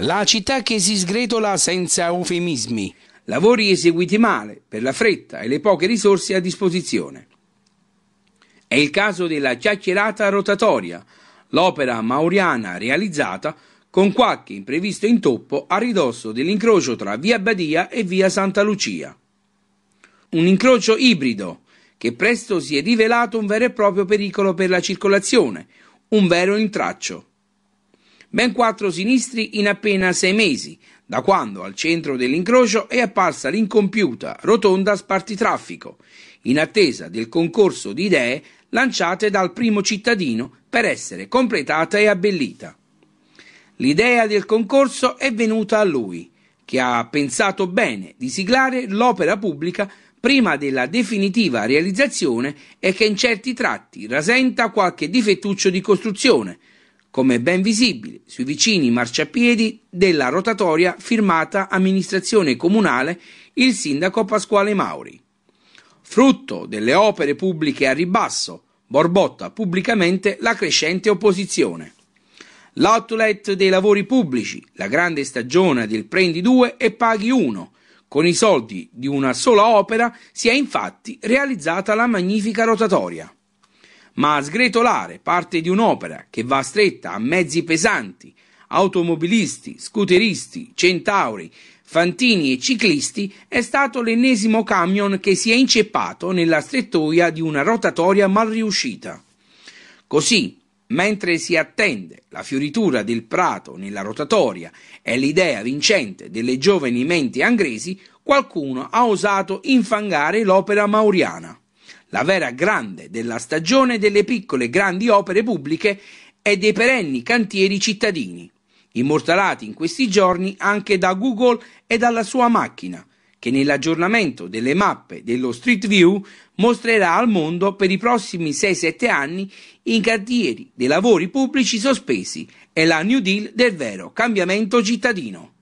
La città che si sgretola senza eufemismi, lavori eseguiti male, per la fretta e le poche risorse a disposizione. È il caso della chiacchierata rotatoria, l'opera mauriana realizzata con qualche imprevisto intoppo a ridosso dell'incrocio tra via Badia e via Santa Lucia. Un incrocio ibrido che presto si è rivelato un vero e proprio pericolo per la circolazione, un vero intraccio ben quattro sinistri in appena sei mesi, da quando al centro dell'incrocio è apparsa l'incompiuta rotonda spartitraffico, in attesa del concorso di idee lanciate dal primo cittadino per essere completata e abbellita. L'idea del concorso è venuta a lui, che ha pensato bene di siglare l'opera pubblica prima della definitiva realizzazione e che in certi tratti rasenta qualche difettuccio di costruzione, come ben visibile sui vicini marciapiedi della rotatoria firmata amministrazione comunale il sindaco Pasquale Mauri. Frutto delle opere pubbliche a ribasso, borbotta pubblicamente la crescente opposizione. L'outlet dei lavori pubblici, la grande stagione del prendi due e paghi uno. Con i soldi di una sola opera si è infatti realizzata la magnifica rotatoria ma a sgretolare parte di un'opera che va stretta a mezzi pesanti, automobilisti, scooteristi, centauri, fantini e ciclisti è stato l'ennesimo camion che si è inceppato nella strettoia di una rotatoria mal riuscita. Così, mentre si attende la fioritura del prato nella rotatoria e l'idea vincente delle giovani menti angresi, qualcuno ha osato infangare l'opera mauriana. La vera grande della stagione delle piccole e grandi opere pubbliche e dei perenni cantieri cittadini, immortalati in questi giorni anche da Google e dalla sua macchina, che nell'aggiornamento delle mappe dello Street View mostrerà al mondo per i prossimi 6-7 anni i cantieri dei lavori pubblici sospesi e la New Deal del vero cambiamento cittadino.